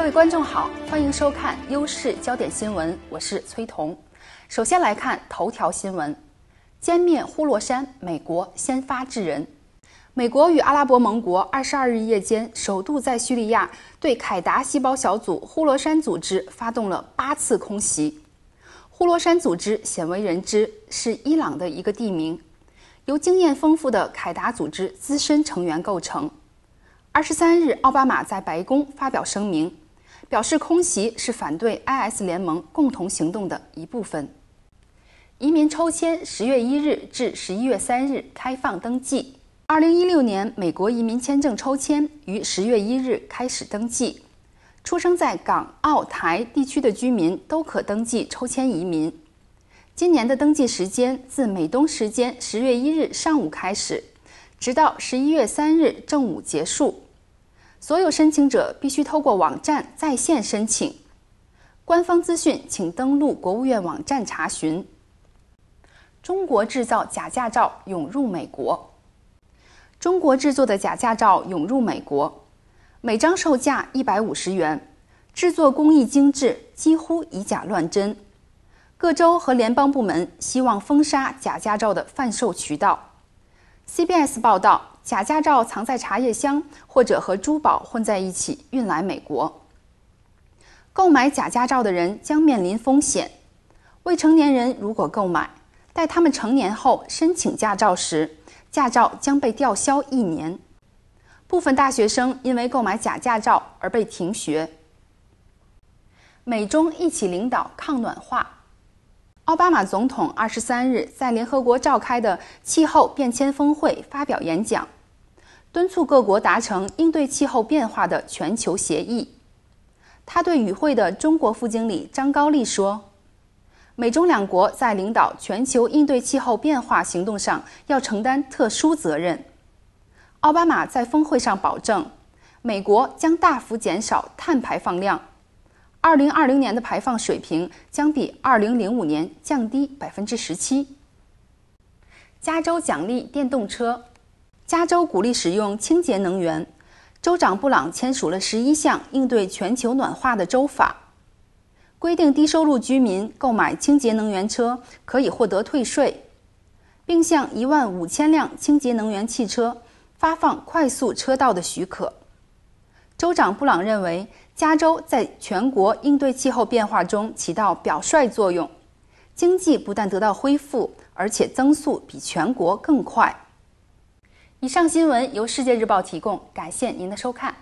各位观众好，欢迎收看《优势焦点新闻》，我是崔彤。首先来看头条新闻：歼灭呼罗珊，美国先发制人。美国与阿拉伯盟国二十二日夜间首度在叙利亚对凯达细胞小组呼罗珊组织发动了八次空袭。呼罗珊组织鲜为人知，是伊朗的一个地名，由经验丰富的凯达组织资深成员构成。二十三日，奥巴马在白宫发表声明。表示空袭是反对 IS 联盟共同行动的一部分。移民抽签十月一日至十一月三日开放登记。二零一六年美国移民签证抽签于十月一日开始登记，出生在港澳台地区的居民都可登记抽签移民。今年的登记时间自美东时间十月一日上午开始，直到十一月三日正午结束。所有申请者必须通过网站在线申请。官方资讯，请登录国务院网站查询。中国制造假驾照涌入美国，中国制作的假驾照涌入美国，每张售价一百五十元，制作工艺精致，几乎以假乱真。各州和联邦部门希望封杀假驾照的贩售渠道。CBS 报道，假驾照藏在茶叶箱或者和珠宝混在一起运来美国。购买假驾照的人将面临风险，未成年人如果购买，待他们成年后申请驾照时，驾照将被吊销一年。部分大学生因为购买假驾照而被停学。美中一起领导抗暖化。奥巴马总统二十三日在联合国召开的气候变迁峰会发表演讲，敦促各国达成应对气候变化的全球协议。他对与会的中国副经理张高丽说：“美中两国在领导全球应对气候变化行动上要承担特殊责任。”奥巴马在峰会上保证，美国将大幅减少碳排放量。二零二零年的排放水平将比二零零五年降低百分之十七。加州奖励电动车，加州鼓励使用清洁能源。州长布朗签署了十一项应对全球暖化的州法，规定低收入居民购买清洁能源车可以获得退税，并向一万五千辆清洁能源汽车发放快速车道的许可。州长布朗认为，加州在全国应对气候变化中起到表率作用，经济不但得到恢复，而且增速比全国更快。以上新闻由世界日报提供，感谢您的收看。